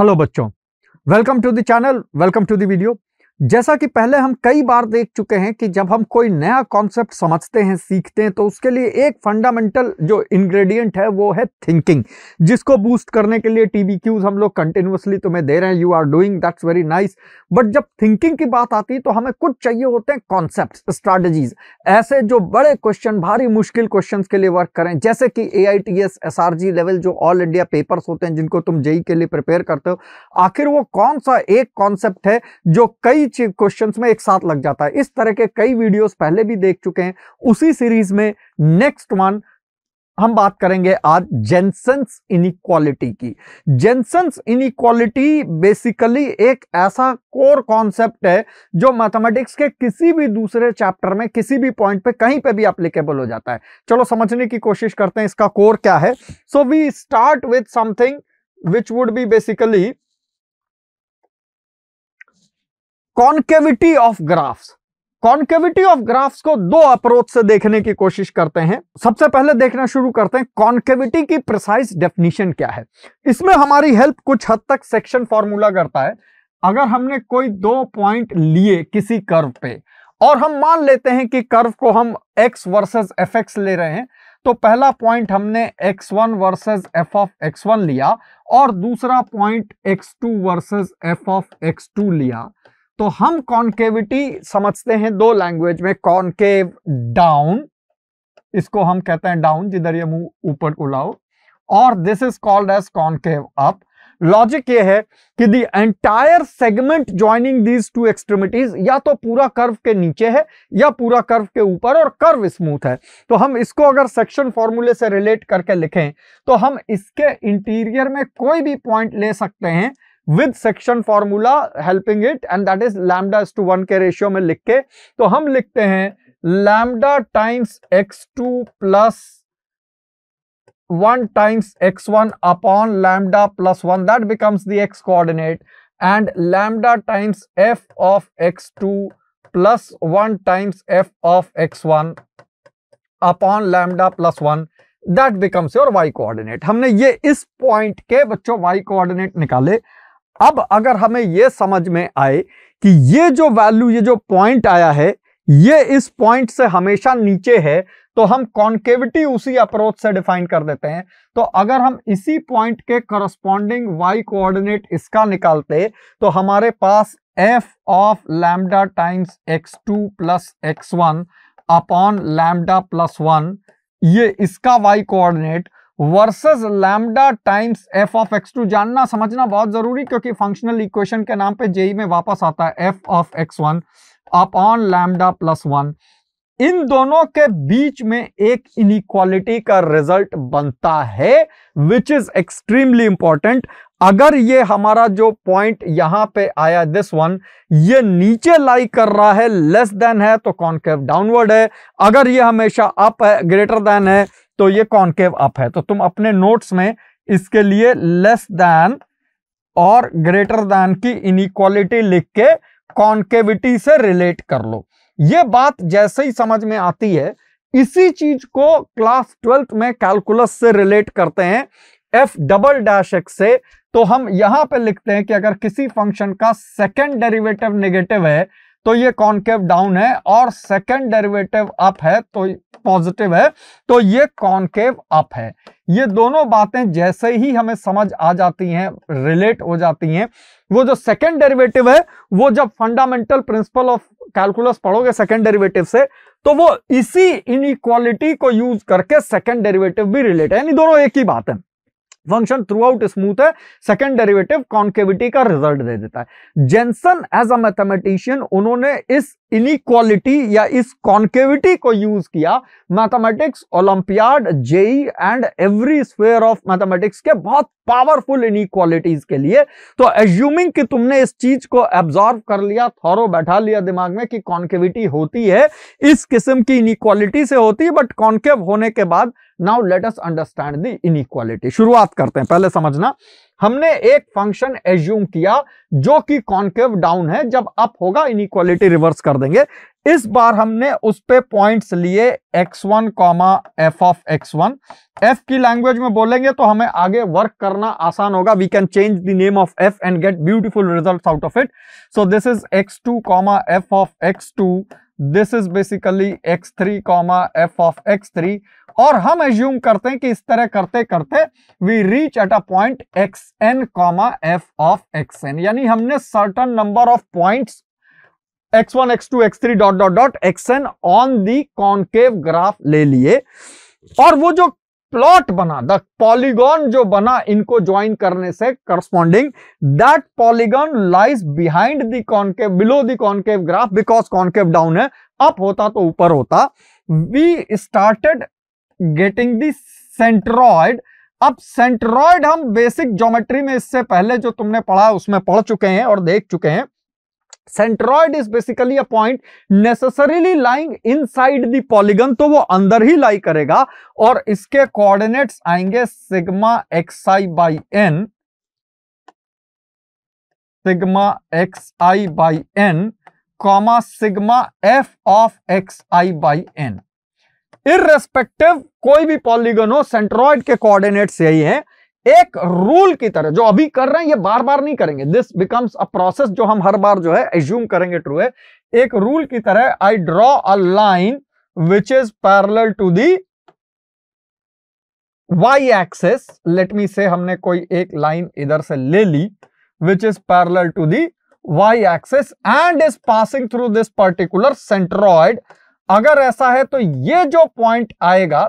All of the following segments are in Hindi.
हेलो बच्चों welcome to the channel welcome to the video जैसा कि पहले हम कई बार देख चुके हैं कि जब हम कोई नया कॉन्सेप्ट समझते हैं सीखते हैं तो उसके लिए एक फंडामेंटल जो इंग्रेडिएंट है वो है थिंकिंग जिसको बूस्ट करने के लिए टीबी क्यूज हम लोग कंटिन्यूसली तुम्हें दे रहे हैं you are doing that's very nice but जब थिंकिंग की बात आती है तो हमें कुछ चाहिए होते हैं कॉन्सेप्ट स्ट्रैटेजीज ऐसे जो बड़े क्वेश्चन भारी मुश्किल क्वेश्चन के लिए वर्क करें जैसे कि A I T S S R G level जो ऑल इंडिया पेपर्स होते हैं जिनको तुम जेई e के लिए प्रिपेयर करते हो आखिर वो कौन सा एक कॉन्सेप्ट है जो कई क्वेश्चंस में एक साथ लग जाता है इस तरह के कई वीडियोस पहले भी देख चुके हैं उसी सीरीज में नेक्स्ट वन हम बात करेंगे आज जेंसन्स इनिक्वालिटी की जेंसन्स इनिक्वालिटी बेसिकली एक ऐसा कोर कॉन्सेप्ट है जो मैथमेटिक्स के किसी भी दूसरे चैप्टर में किसी भी पॉइंट पे कहीं पे भी एप्लीकेबल हो जाता है चलो समझने की कोशिश करते हैं इसका कोर क्या है so we start with something which would be basically concavity of graphs concavity of graphs को दो अप्रोच से देखने की कोशिश करते हैं सबसे पहले देखना शुरू करते हैं कॉन्केविटी की प्रिसाइज डेफिनेशन क्या है इसमें हमारी हेल्प कुछ हद तक सेक्शन फॉर्मूला करता है अगर हमने कोई दो पॉइंट लिए किसी कर्व पे और हम मान लेते हैं कि कर्व को हम x वर्सेस एफ ले रहे हैं तो पहला पॉइंट हमने x1 one versus F of X लिया और दूसरा point x2 two versus F of X लिया तो हम कॉन्केविटी समझते हैं दो लैंग्वेज में कॉन्केव डाउन इसको हम कहते हैं डाउन जिधर ये मुंह ऊपर को लाओ और this is called as concave up logic ये है कि the entire segment joining these two extremities या तो पूरा कर्व के नीचे है या पूरा कर्व के ऊपर और कर्व स्मूथ है तो हम इसको अगर सेक्शन फॉर्मूले से रिलेट करके लिखें तो हम इसके इंटीरियर में कोई भी पॉइंट ले सकते हैं with section formula helping it and that is lambda to one के रेशियो में लिख के तो हम लिखते हैं lambda times X two plus one times X one upon lambda plus one that becomes the X coordinate times F of X two plus one times F of X one upon lambda plus one that becomes your Y coordinate हमने ये इस पॉइंट के बच्चों वाई कोऑर्डिनेट निकाले अब अगर हमें यह समझ में आए कि ये जो वैल्यू ये जो पॉइंट आया है ये इस पॉइंट से हमेशा नीचे है तो हम कॉन्केविटी उसी अप्रोच से डिफाइन कर देते हैं तो अगर हम इसी पॉइंट के करस्पॉन्डिंग वाई कोऑर्डिनेट इसका निकालते तो हमारे पास F of lambda times X two plus X one upon lambda plus one ये इसका Y coordinate versus lambda times F of X two जानना समझना बहुत जरूरी क्योंकि फंक्शनल इक्वेशन के नाम पे जेई e में वापस आता है F of X one upon lambda plus one इन दोनों के बीच में एक इनिक्वालिटी का रिजल्ट बनता है विच इज एक्सट्रीमली इंपॉर्टेंट अगर ये हमारा जो पॉइंट यहां पे आया दिस वन ये नीचे लाई कर रहा है लेस देन है तो कॉन्केव डाउनवर्ड है अगर ये हमेशा अप है ग्रेटर देन है तो ये कॉन्केव अप है तो तुम अपने नोट्स में इसके लिए लेस दैन और ग्रेटर दैन की इनिक्वालिटी लिख के कॉन्केविटी से रिलेट कर लो ये बात जैसे ही समझ में आती है इसी चीज को क्लास ट्वेल्थ में कैलकुलस से रिलेट करते हैं एफ डबल डैश एक्स से तो हम यहां पे लिखते हैं कि अगर किसी फंक्शन का सेकंड डेरिवेटिव नेगेटिव है तो ये कॉन्केव डाउन है और सेकेंड डेरिवेटिव अप है तो पॉजिटिव है तो ये कॉनकेव तो अप है ये दोनों बातें जैसे ही हमें समझ आ जाती हैं रिलेट हो जाती हैं वो जो सेकेंड डेरिवेटिव है वो जब फंडामेंटल प्रिंसिपल ऑफ कैलकुलस पढ़ोगे सेकेंड डेरिवेटिव से तो वो इसी इनइक्वालिटी को यूज करके सेकेंड डेरिवेटिव भी रिलेट है यानी दोनों एक ही बात है फंक्शन थ्रू आउट स्मूथ है सेकेंड डेरिवेटिव कॉन्केविटी का रिजल्ट दे देता है जेंसन एज अ मैथमेटिशियन उन्होंने इस इनिक्वालिटी या इस कॉन्केविटी को यूज किया mathematics olympiad JEE and every sphere of mathematics के बहुत पावरफुल इनिक्वालिटीज के लिए तो एज्यूमिंग कि तुमने इस चीज को एब्जॉर्व कर लिया थौरो बैठा लिया दिमाग में कि कॉन्केविटी होती है इस किस्म की इनिक्वालिटी से होती है बट कॉन्केव होने के बाद now let us understand the inequality शुरुआत करते हैं पहले समझना हमने एक फंक्शन एज्यूम किया जो कि कॉन्केव डाउन है जब अप होगा इनइक्वालिटी रिवर्स कर देंगे इस बार हमने उस पे पॉइंट्स लिए x1 one comma F of X f की लैंग्वेज में बोलेंगे तो हमें आगे वर्क करना आसान होगा we can change the name of f and get beautiful results out of it so this is x2 two comma F of X this is basically X three comma F of X three और हम एज्यूम करते हैं कि इस तरह करते करते we reach at a point X N comma F of X N यानी हमने certain number of point X one X two X three dot dot dot x N on the concave graph ले लिए और वो जो प्लॉट बना द पॉलीगॉन जो बना इनको ज्वाइन करने से corresponding that polygon lies behind the concave below the concave graph because concave down है अप होता तो ऊपर होता we started getting the centroid अब सेंट्रॉइड हम बेसिक ज्योमेट्री में इससे पहले जो तुमने पढ़ा उसमें पढ़ चुके हैं और देख चुके हैं centroid is basically a point necessarily lying inside the polygon तो वो अंदर ही लाई करेगा और इसके कोऑर्डिनेट्स आएंगे sigma X I by N sigma X I by N comma sigma F of x I by N irrespective कोई भी पॉलीगन हो सेंट्रॉइड के कोऑर्डिनेट्स यही है एक रूल की तरह जो अभी कर रहे हैं ये बार बार नहीं करेंगे दिस बिकम्स अ प्रोसेस जो हम हर बार जो है एज्यूम करेंगे ट्रू है एक रूल की तरह I draw a line which is parallel to the Y axis let me say हमने कोई एक लाइन इधर से ले ली which is parallel to the Y axis and is passing through this particular centroid अगर ऐसा है तो ये जो पॉइंट आएगा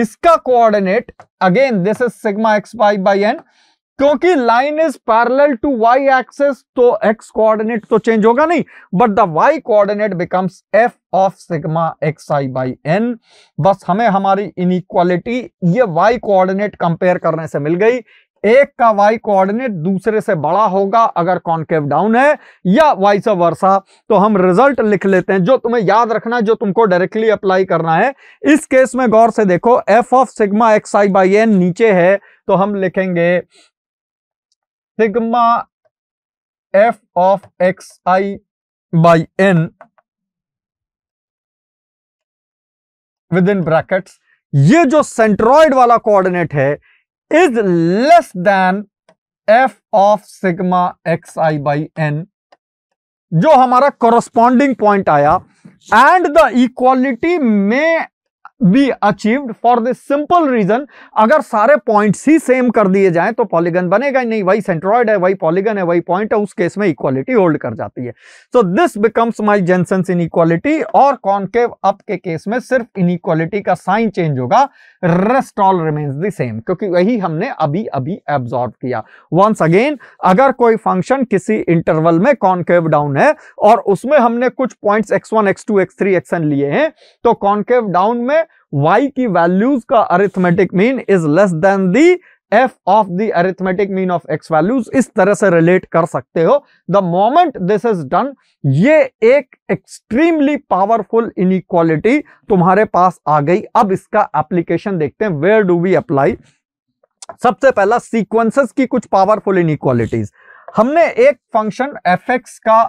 इसका coordinate again this is sigma X Y by N क्योंकि line is parallel to Y axis तो एक्स कोऑर्डिनेट तो चेंज होगा नहीं but the Y coordinate becomes F of sigma X I by N बस हमें हमारी इनइक्वालिटी ये वाई कोऑर्डिनेट कंपेयर करने से मिल गई एक का वाई कोऑर्डिनेट दूसरे से बड़ा होगा अगर कॉन्केव डाउन है या वाइस वर्षा तो हम रिजल्ट लिख लेते हैं जो तुम्हें याद रखना है जो तुमको डायरेक्टली अप्लाई करना है इस केस में गौर से देखो F of sigma X I by N नीचे है तो हम लिखेंगे sigma F of x I by N within brackets ये जो सेंट्रॉइड वाला कोऑर्डिनेट है less than F f sigma X I by N जो हमारा कॉरस्पॉन्डिंग पॉइंट आया एंड द इक्वालिटी में be achieved for the simple reason अगर सारे पॉइंट्स ही सेम कर दिए जाएं तो पॉलीगन बनेगा ही नहीं वही सेंट्रॉइड है वही पॉलीगन है वही पॉइंट है उस केस में इक्वालिटी होल्ड कर जाती है so this becomes my Jensen inequality और कॉन्केव अप के केस में सिर्फ इन इक्वालिटी का साइन चेंज होगा rest all remains the same क्योंकि वही हमने अभी अभी एब्जॉर्व किया वंस अगेन अगर कोई फंक्शन किसी इंटरवल में कॉन्केव डाउन है और उसमें हमने कुछ point X one X two X three X लिए हैं तो कॉन्केव डाउन में y की वैल्यूज का arithmetic mean is less than the F of the arithmetic mean of X values इस तरह से रिलेट कर सकते हो the moment this is done ये एक एक्सट्रीमली पावरफुल इनइक्वालिटी तुम्हारे पास आ गई अब इसका एप्लीकेशन देखते हैं वेयर डू वी अप्लाई सबसे पहला सीक्वेंसेस की कुछ पावरफुल इनइक्वालिटीज हमने एक फंक्शन एफ एक्स का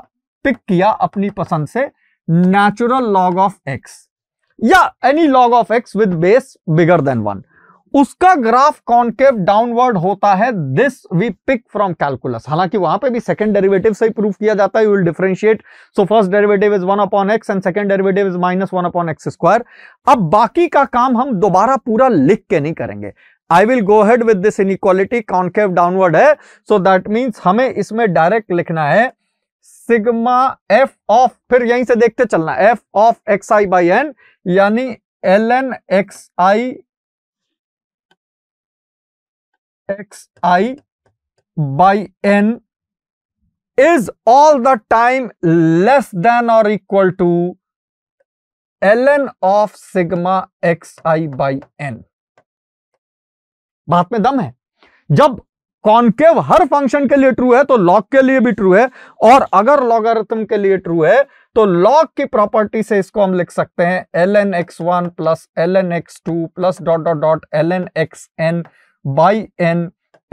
पिक किया अपनी पसंद से नेचुरल लॉग ऑफ एक्स या any log of X with base bigger than one उसका ग्राफ कॉन्केव डाउनवर्ड होता है this we pick from calculus हालांकि वहां पे भी सेकंड डेरिवेटिव से ही प्रूफ किया जाता है you will differentiate so first derivative is one upon X and second derivative is minus one upon x square अब बाकी का काम हम दोबारा पूरा लिख के नहीं करेंगे I will go ahead with this inequality concave downward है सो दैट मीन्स हमें इसमें डायरेक्ट लिखना है सिग्मा एफ ऑफ फिर यहीं से देखते चलना F of x I by N यानी L N X I X I by N is all the time less than और equal to L N of sigma X I by N बात में दम है जब कॉनकेव हर फंक्शन के लिए ट्रू है तो लॉग के लिए भी ट्रू है और अगर लॉगरिथम के लिए ट्रू है तो लॉग की प्रॉपर्टी से इसको हम लिख सकते हैं L N X one plus L N X two plus dot dot dot L N X N by N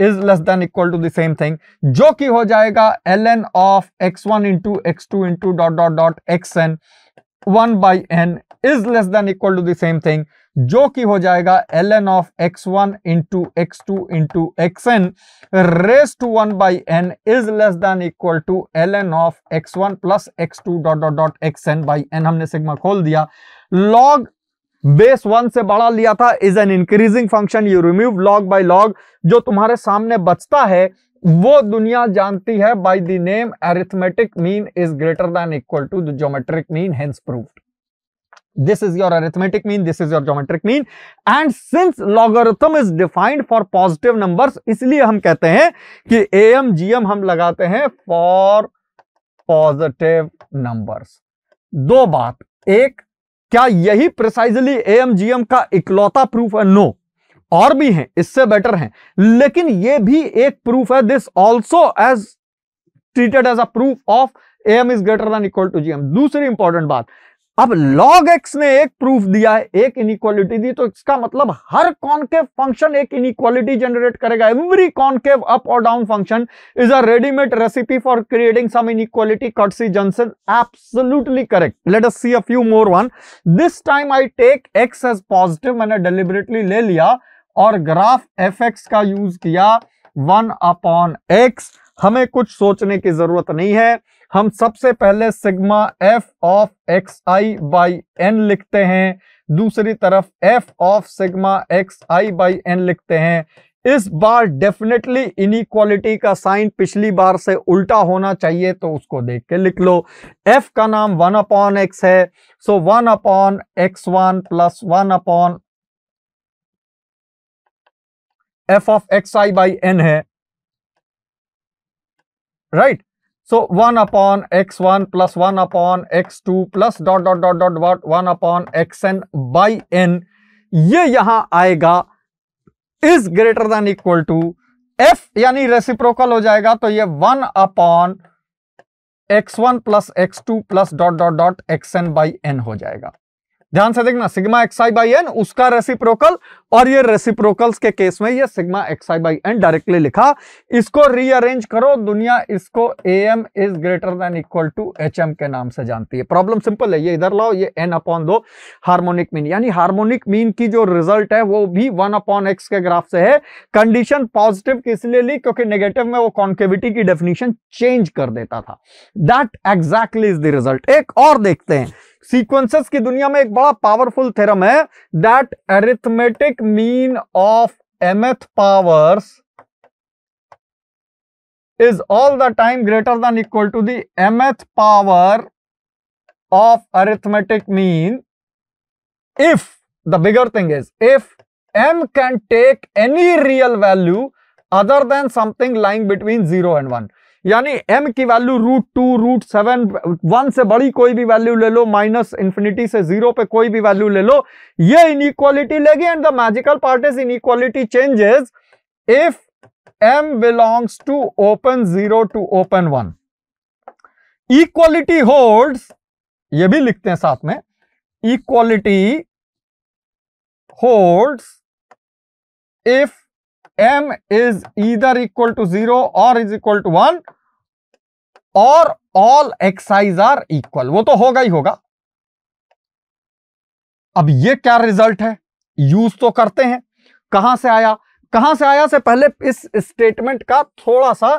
is less than equal to the same thing जो कि हो जाएगा L N of X one into X two into dot dot dot x N one by N is less than equal to the same thing जो कि हो जाएगा L N of X one into X two into X N raise to one by N is less than equal to L N of X one plus x two dot dot dot x N by N हमने सिग्मा खोल दिया लॉग बेस वन से बड़ा लिया था is an increasing function you remove log by log जो तुम्हारे सामने बचता है वो दुनिया जानती है by the name arithmetic mean is greater than equal to the geometric mean hence proved this is your arithmetic mean this is your geometric mean and since logarithm is defined for positive numbers इसलिए हम कहते हैं कि am gm हम लगाते हैं for positive numbers दो बात एक क्या यही प्रिसाइजली am gm का इकलौता प्रूफ है नो no. और भी हैं इससे बेटर हैं लेकिन ये भी एक प्रूफ है this also as treated as a proof of A M is greater than equal to G M दूसरी इंपॉर्टेंट बात अब log x ने एक प्रूफ दिया है एक इनइक्वालिटी दी तो इसका मतलब हर कॉनकेव फंक्शन एक इनइक्वालिटी जनरेट करेगा एवरी कॉनकेव अप और down function is a readymade recipe for creating some inequality कॉटसी जंक्शन absolutely correct let us see a few more one this time I take x as positive मैंने डिलिबरेटली ले लिया और ग्राफ एफ एक्स का यूज किया वन अपॉन एक्स हमें कुछ सोचने की जरूरत नहीं है हम सबसे पहले sigma F of x I by N लिखते हैं दूसरी तरफ F of sigma X I by N लिखते हैं इस बार डेफिनेटली इनिक्वालिटी का साइन पिछली बार से उल्टा होना चाहिए तो उसको देख के लिख लो एफ का नाम वन अपॉन एक्स है so one upon x one plus one upon f of x I by n है right so one upon x one plus one upon x two plus dot dot dot dot dot one upon x N by n ये यहां आएगा is greater than equal to f यानी रेसिप्रोकल हो जाएगा तो ये one upon x one plus x two plus dot dot dot x N by n हो जाएगा ध्यान से देखना सिग्मा आई बाई एन उसका रेसिप्रोकल और ये रेसिप्रोकल्स के केस में ये sigma i by n directly लिखा इसको रीअरेंज करो दुनिया इसको A M is greater than equal to H M के नाम से जानती है प्रॉब्लम सिंपल है ये इधर लाओ ये एन अपॉन दो हार्मोनिक मीन यानी हार्मोनिक मीन की जो रिजल्ट है वो भी वन अपॉन एक्स के ग्राफ से है कंडीशन पॉजिटिव इसलिए ली क्योंकि नेगेटिव में वो कॉन्केविटी की डेफिनेशन चेंज कर देता था that exactly is the result एक और देखते हैं सीक्वेंसेस की दुनिया में एक बड़ा पावरफुल थेरम है that arithmetic mean of mth powers is all the time greater than equal to the mth power of arithmetic mean if the bigger thing is if m can take any real value other than something lying between zero and one यानी m की value root two root seven one से बड़ी कोई भी वैल्यू ले लो माइनस इंफिनिटी से जीरो पे कोई भी वैल्यू ले लो ये इक्वालिटी लेगी and the magical part is equality changes if m belongs to open zero to open one equality holds ये भी लिखते हैं साथ में equality holds if m is इधर equal to 0 or is equal to 1 और ऑल एक्साइज आर इक्वल वो तो होगा ही होगा अब ये क्या रिजल्ट है यूज तो करते हैं कहां से आया कहां से आया से पहले इस स्टेटमेंट का थोड़ा सा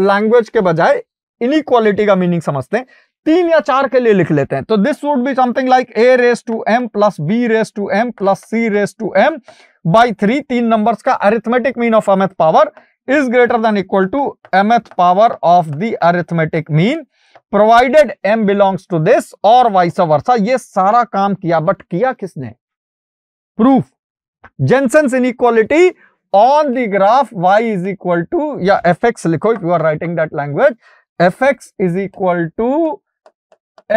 लैंग्वेज के बजाय इनक्वालिटी का मीनिंग समझते हैं तीन या चार के लिए लिख लेते हैं तो this would be something like a raise to m plus b raise to m plus c raise to m by three तीन नंबर का arithmetic mean of mth power is greater than equal to mth power of the arithmetic mean provided m belongs to this और वाइस वर्षा ये सारा काम किया बट किया किसने proof Jensen equality on the graph y is equal to या एफ एक्स लिखो if you are writing that language f x is equal to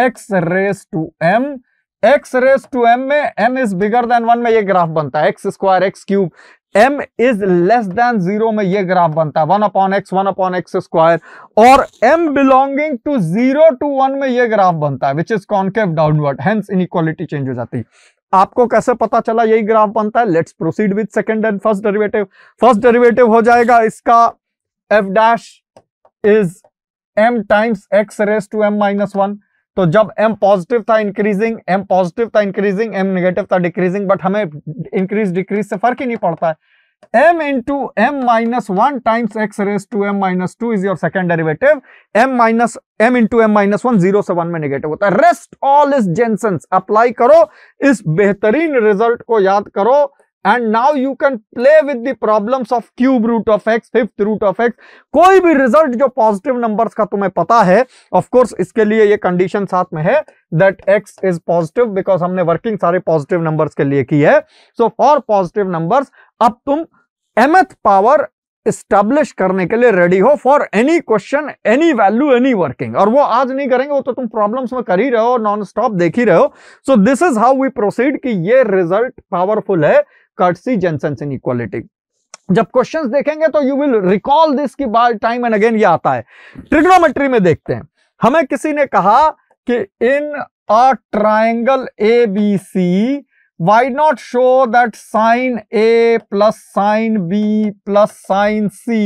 x raise to m x raise to m में m is bigger than one में ये ग्राफ बनता है x square x cube m is less than zero में ये ग्राफ बनता है one upon x one upon x square और m belonging to zero to one में ये ग्राफ बनता है which is concave downward hence inequality change हो जाती है आपको कैसे पता चला यही ग्राफ बनता है let's proceed with second and first derivative first derivative हो जाएगा इसका f dash is m times x raise to m minus one तो जब एम पॉजिटिव था इंक्रीजिंग एम पॉजिटिव था इंक्रीजिंग एम नेगेटिव था डिक्रीजिंग बट हमें इंक्रीज डिक्रीज से फर्क ही नहीं पड़ता है m into m minus one times x raise to m minus two is your second derivative m minus m into m minus one zero से वन में नेगेटिव होता है rest all is Jensen apply करो इस बेहतरीन रिजल्ट को याद करो and now you can play with the problems of cube root of x fifth root of x कोई भी रिजल्ट जो पॉजिटिव नंबर का तुम्हें पता है ऑफकोर्स इसके लिए ये कंडीशन साथ में है that x is positive because हमने वर्किंग सारे पॉजिटिव नंबर के लिए की है सो फॉर पॉजिटिव नंबर अब तुम एमथ पावर स्टैब्लिश करने के लिए रेडी हो for any question any value any working और वो आज नहीं करेंगे वो तो तुम प्रॉब्लम्स में कर ही रहे हो नॉन स्टॉप देख ही रहे हो so this is how we proceed कि ये रिजल्ट पावरफुल है कर्टसी इन इक्वालिटी जब क्वेश्चंस देखेंगे तो यू विल रिकॉल दिस की बार टाइम एंड अगेन ये आता है ट्रिग्नोमेट्री में देखते हैं हमें किसी ने कहा कि in a triangle A B C why not show that sine A plus sine B plus sine C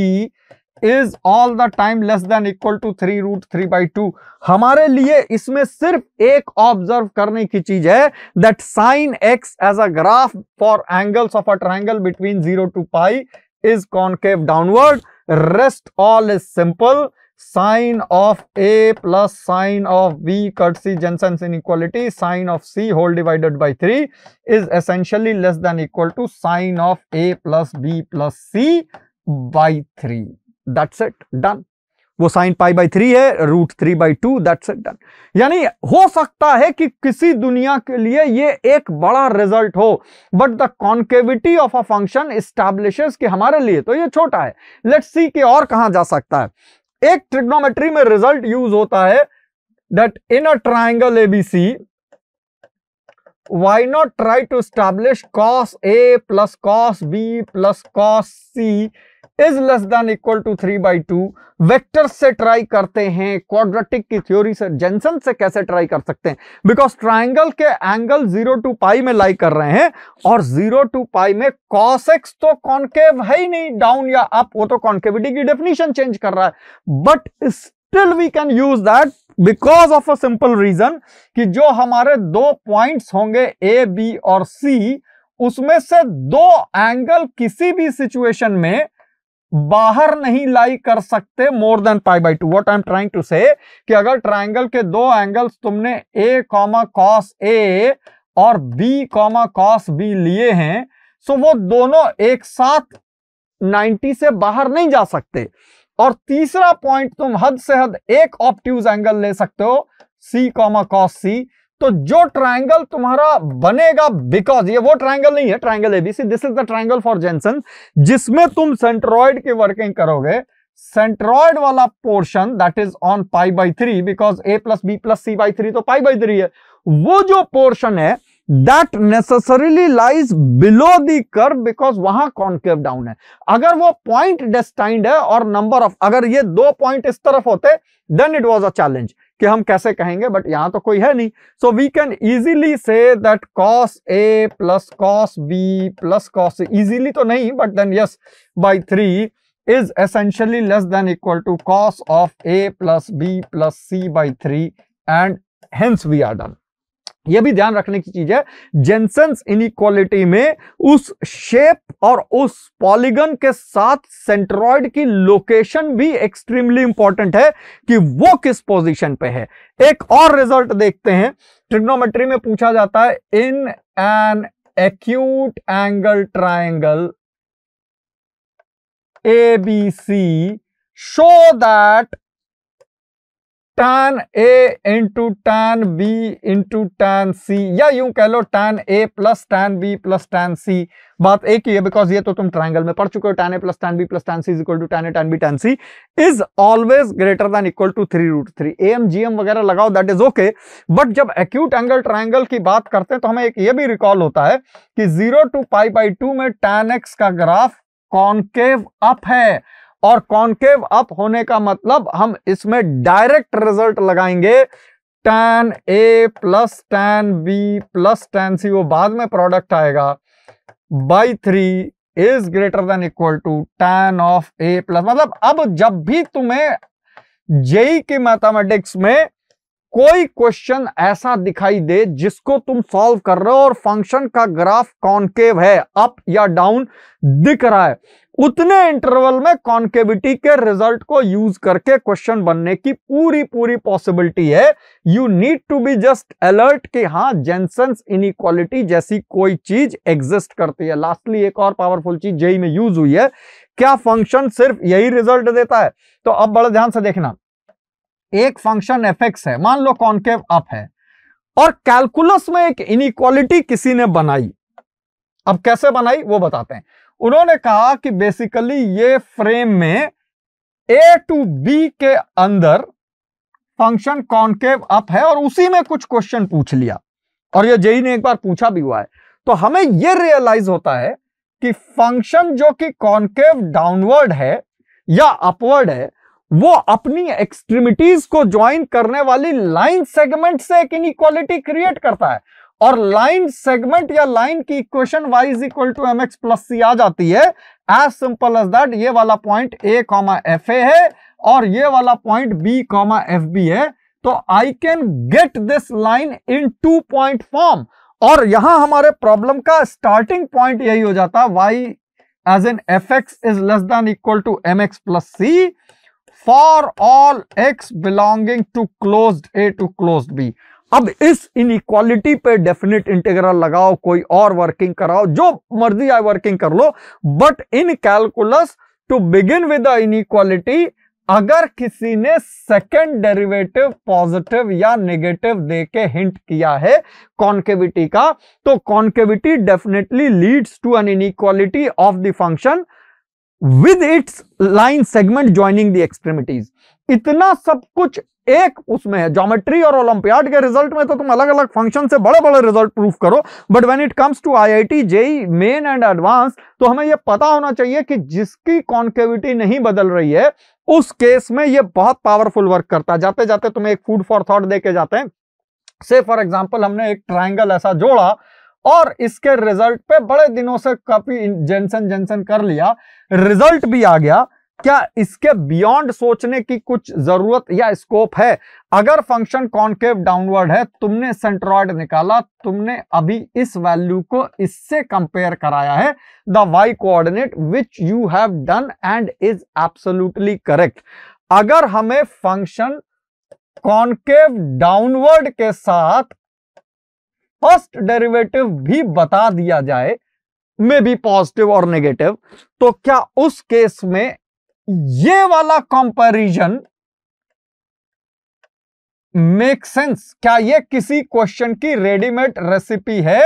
is all the time less than equal to three root three by two हमारे लिए इसमें सिर्फ एक ऑब्जर्व करने की चीज है that sine x as a graph for angles of a triangle between zero to pi is concave downward rest all is simple sine of A plus sine of B cut C Jensen inequality sine of C whole divided by three is essentially less than equal to sine of A plus B plus C by three that's it done वो साइन पाई बाई थ्री है root three by two that's it done यानी हो सकता है कि किसी दुनिया के लिए ये एक बड़ा रिजल्ट हो but the concavity of a function establishes कि हमारे लिए तो ये छोटा है लेट्स सी कि और कहा जा सकता है एक ट्रिग्नोमेट्री में रिजल्ट यूज होता है that in a triangle ABC why not try to establish cos A plus cos B plus cos C is less than equal to three by two vector से ट्राई करते हैं क्वाड्रेटिक की थ्योरी से जेंसन से कैसे ट्राई कर सकते हैं बिकॉज ट्राइंगल के एंगल जीरो टू पाई में लाई कर रहे हैं और जीरो टू पाई में कॉस एक्स तो कॉन्केव है ही नहीं डाउन या अप वो तो कॉन्केविटी की डेफिनेशन चेंज कर रहा है but still we can use that because of a simple reason कि जो हमारे दो पॉइंट्स होंगे ए बी और सी उसमें से दो एंगल किसी भी सिचुएशन में बाहर नहीं लाई कर सकते more than pi by two what I am trying to say कि अगर ट्राइंगल के दो एंगल्स तुमने ए कॉमा कॉस ए और बी कॉमा कॉस बी लिए हैं सो वो दोनों एक साथ 90 से बाहर नहीं जा सकते और तीसरा पॉइंट तुम हद से हद एक ऑप्ट्यूज एंगल ले सकते हो सी कॉमा कॉस सी तो जो ट्राइंगल तुम्हारा बनेगा बिकॉज ये वो ट्राइंगल नहीं है triangle ABC this is the triangle for Jensen जिसमें तुम सेंट्रॉइड की वर्किंग करोगे सेंट्रॉइड वाला portion that is on pi by three because A plus B plus C by three तो पाई बाई थ्री है वो जो पोर्शन है that necessarily lies below the curve because वहां कॉन्केव डाउन है अगर वो पॉइंट डेस्टाइंड है और नंबर ऑफ अगर ये दो पॉइंट इस तरफ होते then it was a challenge कि हम कैसे कहेंगे बट यहां तो कोई है नहीं so we can easily say that cos A plus cos B plus cos easily तो नहीं but then yes by three is essentially less than equal to cos of A plus B plus C by three and hence we are done यह भी ध्यान रखने की चीज है जेंसन इनक्वालिटी में उस शेप और उस पॉलीगन के साथ सेंट्रॉइड की लोकेशन भी एक्सट्रीमली इंपॉर्टेंट है कि वो किस पोजीशन पे है एक और रिजल्ट देखते हैं ट्रिग्नोमेट्री में पूछा जाता है in an acute angle triangle A B C show that tan A into tan B into tan C या यूं कह लो tan A plus tan B plus tan C बात एक ही है बिकॉज ये तो तुम ट्राइंगल में पढ़ चुके हो tan A plus tan B plus tan C is equal to tan A tan B tan C is always greater than equal to three root three A M G M वगैरह लगाओ दैट इज ओके बट जब एक्यूट एंगल ट्राइंगल की बात करते हैं तो हमें एक ये भी रिकॉल होता है कि zero to pi by two में टैन एक्स का ग्राफ कॉनकेव अप है और कॉन्केव अप होने का मतलब हम इसमें डायरेक्ट रिजल्ट लगाएंगे tan A plus tan B plus tan C वो बाद में प्रोडक्ट आएगा by three is greater than equal to tan of A plus मतलब अब जब भी तुम्हें जेई की मैथमेटिक्स में कोई क्वेश्चन ऐसा दिखाई दे जिसको तुम सॉल्व कर रहे हो और फंक्शन का ग्राफ कॉन्केव है अप या डाउन दिख रहा है उतने इंटरवल में कॉन्केविटी के रिजल्ट को यूज करके क्वेश्चन बनने की पूरी पूरी पॉसिबिलिटी है you need to be just alert कि हाँ जेंसन इनक्वालिटी जैसी कोई चीज एग्जिस्ट करती है लास्टली एक और पावरफुल चीज जेई में यूज हुई है क्या फंक्शन सिर्फ यही रिजल्ट देता है तो अब बड़े ध्यान से देखना एक फंक्शन एफ एक्स है मान लो कॉन्केव अप है और कैलकुलस में एक इनिक्वालिटी किसी ने बनाई अब कैसे बनाई वो बताते हैं उन्होंने कहा कि बेसिकली ये फ्रेम में ए टू बी के अंदर फंक्शन कॉन्केव अप है और उसी में कुछ क्वेश्चन पूछ लिया और ये जेई ने एक बार पूछा भी हुआ है तो हमें यह रियलाइज होता है कि फंक्शन जो कि कॉन्केव डाउनवर्ड है या अपवर्ड है वो अपनी एक्सट्रीमिटीज को ज्वाइन करने वाली लाइन सेगमेंट से एक इनक्वालिटी क्रिएट करता है और लाइन सेगमेंट या लाइन की equation y is equal to m x plus c आ जाती है एज सिंपल एज दैट ये वाला point A comma f A है और ये वाला point B comma f B है तो I can get this line in two point form और यहां हमारे प्रॉब्लम का स्टार्टिंग पॉइंट यही हो जाता है y as an f x is less than equal to m x plus c for all x belonging to close A to close B अब इस इक्वालिटी पे डेफिनेट इंटीग्रल लगाओ कोई और वर्किंग कराओ जो मर्जी आए वर्किंग कर लो but in calculus to begin with inequality अगर किसी ने सेकेंड डेरिवेटिव पॉजिटिव या नेगेटिव दे के हिंट किया है कॉन्केविटी का तो concavity definitely leads to an inequality of the function with its line segment joining the extremities इतना सब कुछ एक उसमें है ज्योमेट्री और ओलंपियाड के रिजल्ट में तो तुम अलग अलग फंक्शन से बड़े बड़े रिजल्ट प्रूफ करो but when it comes to IIT JEE Main and Advanced तो हमें यह पता होना चाहिए कि जिसकी कॉन्केविटी नहीं बदल रही है उस केस में यह बहुत पावरफुल वर्क करता है जाते जाते तुम्हें एक फूड फॉर थॉट दे के जाते हैं से फॉर एग्जाम्पल हमने एक ट्राइंगल ऐसा जोड़ा और इसके रिजल्ट पे बड़े दिनों से काफी जेंसन जेंसन कर लिया रिजल्ट भी आ गया क्या इसके बियॉन्ड सोचने की कुछ जरूरत या स्कोप है अगर फंक्शन कॉनकेव डाउनवर्ड है तुमने सेंट्रॉइड निकाला तुमने अभी इस वैल्यू को इससे कंपेयर कराया है the Y coordinate which you have done and is absolutely correct अगर हमें फंक्शन कॉन्केव डाउनवर्ड के साथ फर्स्ट डेरिवेटिव भी बता दिया जाए मे बी पॉजिटिव और नेगेटिव तो क्या उस केस में ये वाला कंपैरिजन मेक सेंस क्या ये किसी क्वेश्चन की रेडीमेड रेसिपी है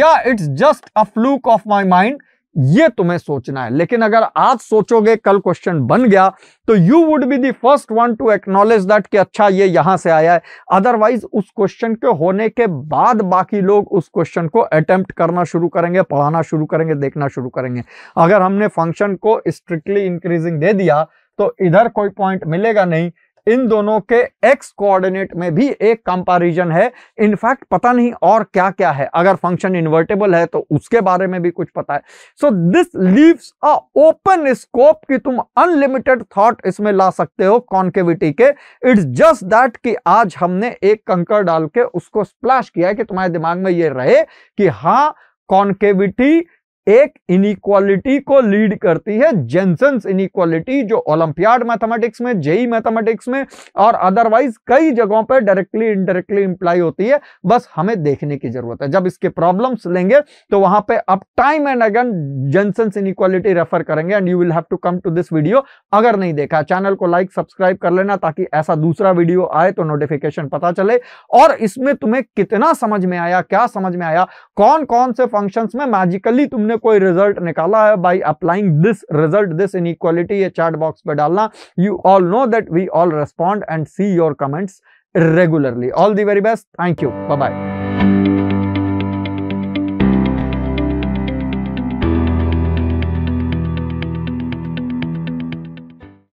या it's just a fluke of my mind ये तुम्हें सोचना है लेकिन अगर आज सोचोगे कल क्वेश्चन बन गया तो you would be the first one to acknowledge that कि अच्छा ये यहां से आया है अदरवाइज उस क्वेश्चन के होने के बाद बाकी लोग उस क्वेश्चन को अटेम्प्ट करना शुरू करेंगे पढ़ाना शुरू करेंगे देखना शुरू करेंगे अगर हमने फंक्शन को स्ट्रिक्टली इंक्रीजिंग दे दिया तो इधर कोई पॉइंट मिलेगा नहीं इन दोनों के एक्स कोऑर्डिनेट में भी एक कंपैरिजन है इनफैक्ट पता नहीं और क्या क्या है अगर फंक्शन इन्वर्टेबल है तो उसके बारे में भी कुछ पता है so this leaves a open scope कि तुम अनलिमिटेड थॉट इसमें ला सकते हो कॉन्केविटी के इट्स जस्ट दैट कि आज हमने एक कंकर डाल के उसको स्प्लैश किया कि तुम्हारे दिमाग में यह रहे कि हाँ कॉन्केविटी एक इनिक्वालिटी को लीड करती है जेनसन इनिक्वालिटी जो ओलंपियाड मैथमेटिक्स में जेई मैथमेटिक्स e e में और अदरवाइज कई जगहों पर डायरेक्टली इनडायरेक्टली इंप्लाई होती है बस हमें देखने की जरूरत है जब इसके प्रॉब्लम्स लेंगे तो वहां पे अब time and again Jensen inequality refer करेंगे and you will have to come to this video अगर नहीं देखा चैनल को लाइक सब्सक्राइब कर लेना ताकि ऐसा दूसरा वीडियो आए तो नोटिफिकेशन पता चले और इसमें तुम्हें कितना समझ में आया क्या समझ में आया कौन कौन से फंक्शन में मैजिकली तुमने कोई रिजल्ट निकाला है by applying this result this inequality chat box पर डालना you all know that we all respond and see your comments regularly all the very best thank you bye bye